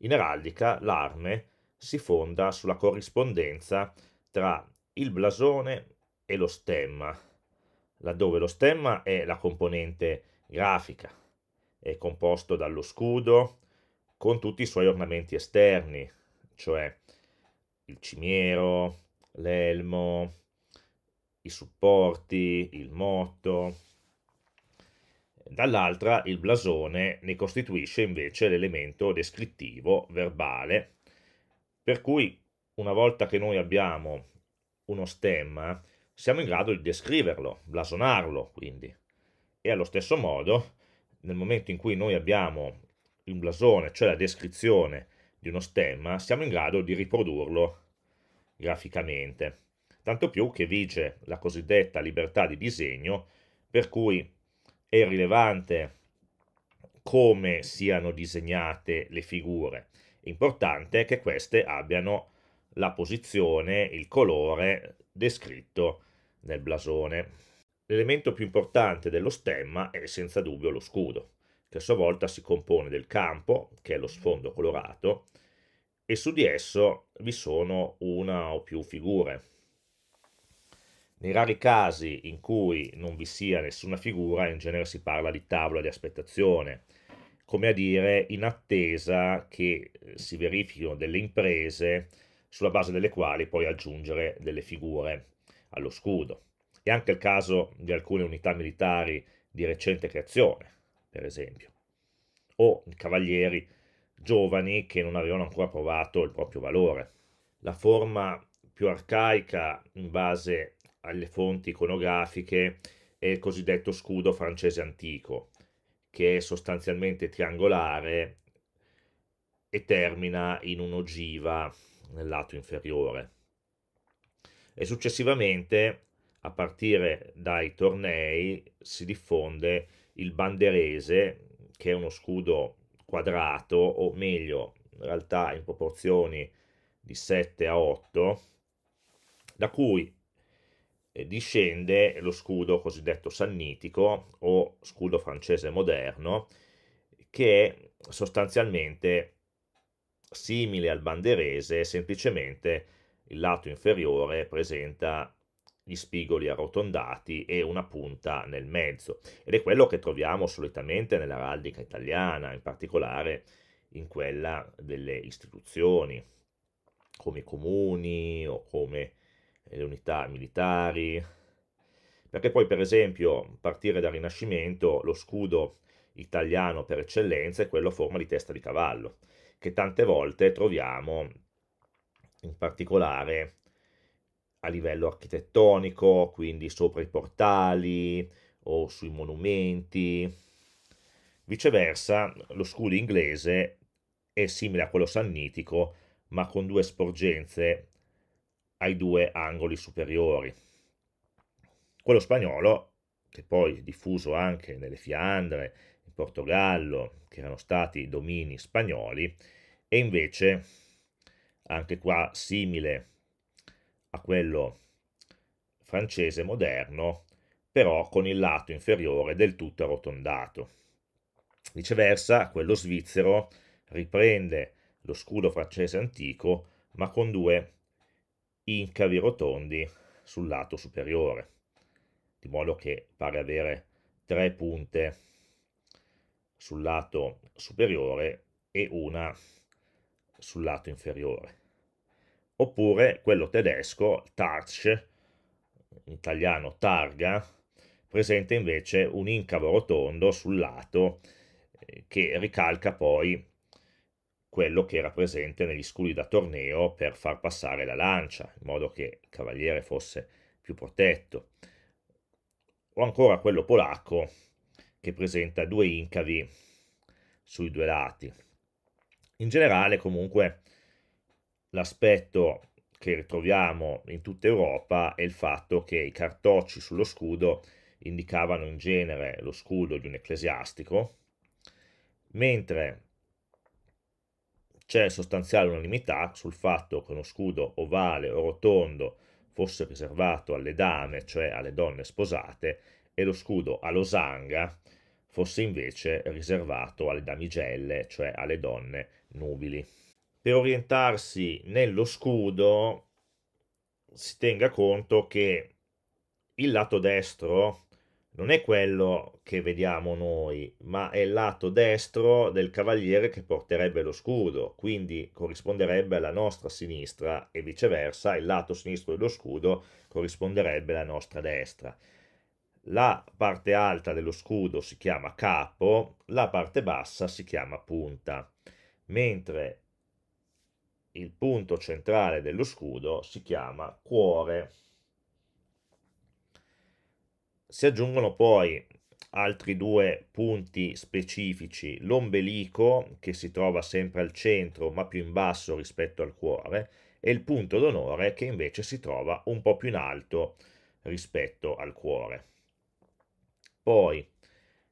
In araldica l'arme si fonda sulla corrispondenza tra il blasone e lo stemma, laddove lo stemma è la componente grafica, è composto dallo scudo con tutti i suoi ornamenti esterni, cioè il cimiero, l'elmo, i supporti, il motto, dall'altra il blasone ne costituisce invece l'elemento descrittivo, verbale, per cui una volta che noi abbiamo uno stemma siamo in grado di descriverlo, blasonarlo quindi. E allo stesso modo, nel momento in cui noi abbiamo il blasone, cioè la descrizione di uno stemma, siamo in grado di riprodurlo graficamente. Tanto più che vige la cosiddetta libertà di disegno, per cui è rilevante come siano disegnate le figure, importante è che queste abbiano la posizione, il colore descritto nel blasone. L'elemento più importante dello stemma è senza dubbio lo scudo, che a sua volta si compone del campo, che è lo sfondo colorato, e su di esso vi sono una o più figure, nei rari casi in cui non vi sia nessuna figura, in genere si parla di tavola di aspettazione, come a dire in attesa che eh, si verifichino delle imprese sulla base delle quali puoi aggiungere delle figure allo scudo. E anche il caso di alcune unità militari di recente creazione, per esempio, o cavalieri giovani che non avevano ancora provato il proprio valore. La forma più arcaica in base alle fonti iconografiche è il cosiddetto scudo francese antico, che è sostanzialmente triangolare e termina in un'ogiva nel lato inferiore. E successivamente, a partire dai tornei, si diffonde il banderese, che è uno scudo quadrato, o meglio, in realtà in proporzioni di 7 a 8, da cui discende lo scudo cosiddetto sannitico o scudo francese moderno, che è sostanzialmente simile al banderese, semplicemente il lato inferiore presenta gli spigoli arrotondati e una punta nel mezzo ed è quello che troviamo solitamente nell'araldica italiana, in particolare in quella delle istituzioni come comuni o come le unità militari, perché poi per esempio a partire dal Rinascimento lo scudo italiano per eccellenza è quello a forma di testa di cavallo, che tante volte troviamo in particolare a livello architettonico, quindi sopra i portali o sui monumenti. Viceversa, lo scudo inglese è simile a quello sannitico, ma con due sporgenze ai due angoli superiori. Quello spagnolo, che poi è diffuso anche nelle Fiandre, in Portogallo, che erano stati domini spagnoli, è invece anche qua simile a quello francese moderno, però con il lato inferiore del tutto arrotondato. Viceversa, quello svizzero riprende lo scudo francese antico, ma con due incavi rotondi sul lato superiore, di modo che pare avere tre punte sul lato superiore e una sul lato inferiore. Oppure quello tedesco, Tarch, in italiano targa, presenta invece un incavo rotondo sul lato eh, che ricalca poi quello che era presente negli scudi da torneo per far passare la lancia, in modo che il cavaliere fosse più protetto. O ancora quello polacco che presenta due incavi sui due lati. In generale, comunque, l'aspetto che ritroviamo in tutta Europa è il fatto che i cartocci sullo scudo indicavano in genere lo scudo di un ecclesiastico, mentre c'è sostanziale unanimità sul fatto che uno scudo ovale o rotondo fosse riservato alle dame, cioè alle donne sposate, e lo scudo a losanga fosse invece riservato alle damigelle, cioè alle donne nubili. Per orientarsi nello scudo si tenga conto che il lato destro non è quello che vediamo noi, ma è il lato destro del cavaliere che porterebbe lo scudo, quindi corrisponderebbe alla nostra sinistra e viceversa il lato sinistro dello scudo corrisponderebbe alla nostra destra. La parte alta dello scudo si chiama capo, la parte bassa si chiama punta, mentre il punto centrale dello scudo si chiama cuore. Si aggiungono poi altri due punti specifici, l'ombelico che si trova sempre al centro ma più in basso rispetto al cuore e il punto d'onore che invece si trova un po' più in alto rispetto al cuore. Poi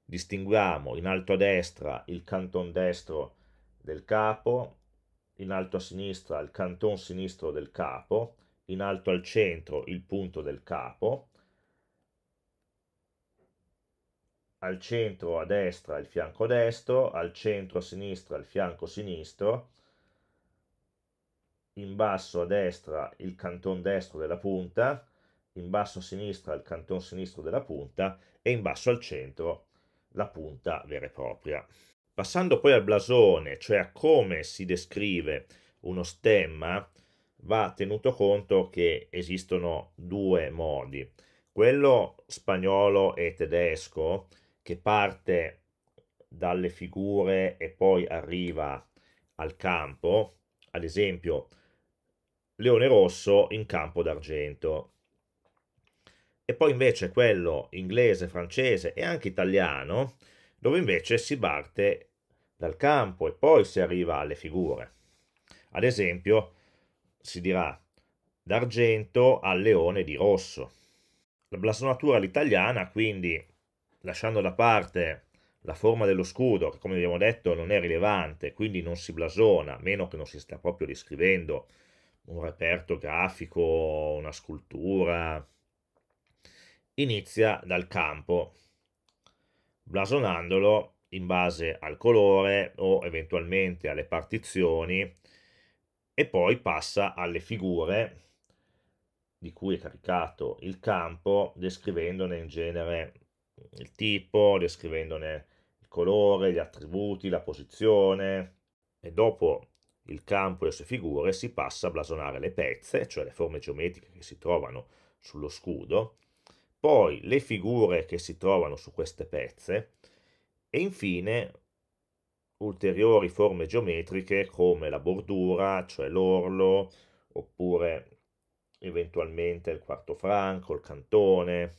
distinguiamo in alto a destra il canton destro del capo, in alto a sinistra il canton sinistro del capo, in alto al centro il punto del capo al centro a destra il fianco destro, al centro a sinistra il fianco sinistro, in basso a destra il canton destro della punta, in basso a sinistra il canton sinistro della punta e in basso al centro la punta vera e propria. Passando poi al blasone, cioè a come si descrive uno stemma, va tenuto conto che esistono due modi, quello spagnolo e tedesco, che parte dalle figure e poi arriva al campo, ad esempio leone rosso in campo d'argento. E poi invece quello inglese, francese e anche italiano, dove invece si parte dal campo e poi si arriva alle figure. Ad esempio si dirà d'argento al leone di rosso. La blasonatura all'italiana quindi lasciando da parte la forma dello scudo, che come abbiamo detto non è rilevante, quindi non si blasona, a meno che non si stia proprio descrivendo un reperto grafico, una scultura, inizia dal campo, blasonandolo in base al colore o eventualmente alle partizioni e poi passa alle figure di cui è caricato il campo descrivendone in genere il tipo, descrivendone il colore, gli attributi, la posizione e dopo il campo e le sue figure si passa a blasonare le pezze, cioè le forme geometriche che si trovano sullo scudo, poi le figure che si trovano su queste pezze e infine ulteriori forme geometriche come la bordura, cioè l'orlo, oppure eventualmente il quarto franco, il cantone,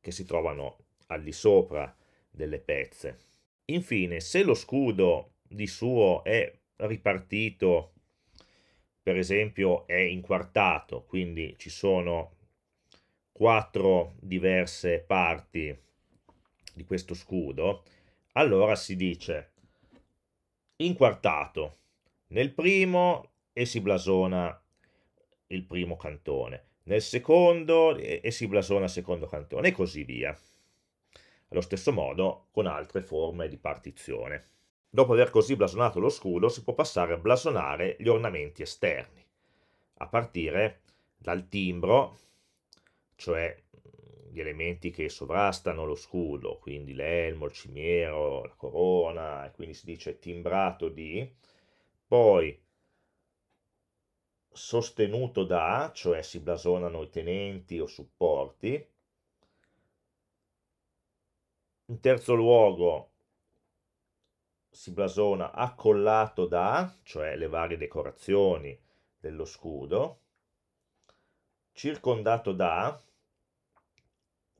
che si trovano al di sopra delle pezze. Infine, se lo scudo di suo è ripartito, per esempio è inquartato, quindi ci sono quattro diverse parti di questo scudo, allora si dice inquartato nel primo e si blasona il primo cantone, nel secondo e si blasona il secondo cantone e così via allo stesso modo con altre forme di partizione. Dopo aver così blasonato lo scudo si può passare a blasonare gli ornamenti esterni, a partire dal timbro, cioè gli elementi che sovrastano lo scudo, quindi l'elmo, il cimiero, la corona, e quindi si dice timbrato di, poi sostenuto da, cioè si blasonano i tenenti o supporti, in terzo luogo si blasona accollato da, cioè le varie decorazioni dello scudo, circondato da,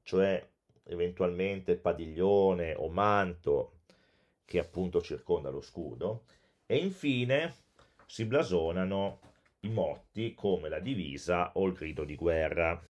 cioè eventualmente padiglione o manto che appunto circonda lo scudo, e infine si blasonano i motti come la divisa o il grido di guerra.